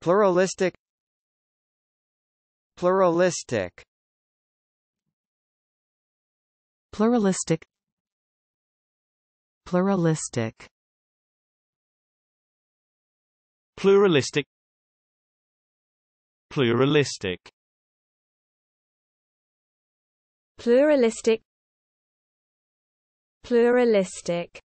pluralistic pluralistic pluralistic pluralistic pluralistic pluralistic pluralistic pluralistic